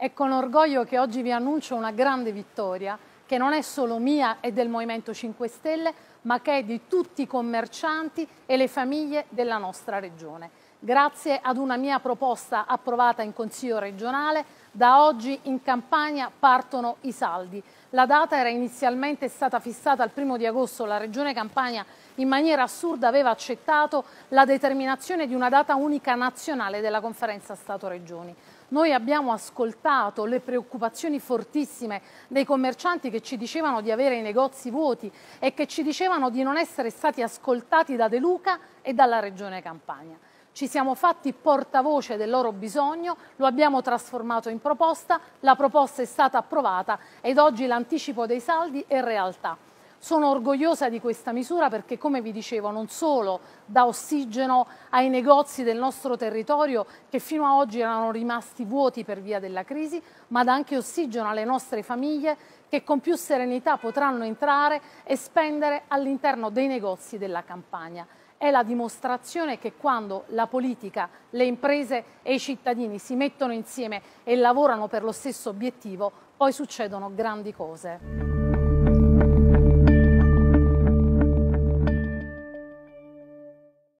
È con orgoglio che oggi vi annuncio una grande vittoria che non è solo mia e del Movimento 5 Stelle, ma che è di tutti i commercianti e le famiglie della nostra regione. Grazie ad una mia proposta approvata in Consiglio regionale, da oggi in Campania partono i saldi. La data era inizialmente stata fissata al primo di agosto, la Regione Campania in maniera assurda aveva accettato la determinazione di una data unica nazionale della conferenza Stato-Regioni. Noi abbiamo ascoltato le preoccupazioni fortissime dei commercianti che ci dicevano di avere i negozi vuoti e che ci dicevano di non essere stati ascoltati da De Luca e dalla Regione Campania. Ci siamo fatti portavoce del loro bisogno, lo abbiamo trasformato in proposta, la proposta è stata approvata ed oggi l'anticipo dei saldi è realtà. Sono orgogliosa di questa misura perché, come vi dicevo, non solo dà ossigeno ai negozi del nostro territorio che fino a oggi erano rimasti vuoti per via della crisi, ma dà anche ossigeno alle nostre famiglie che con più serenità potranno entrare e spendere all'interno dei negozi della campagna è la dimostrazione che quando la politica, le imprese e i cittadini si mettono insieme e lavorano per lo stesso obiettivo, poi succedono grandi cose.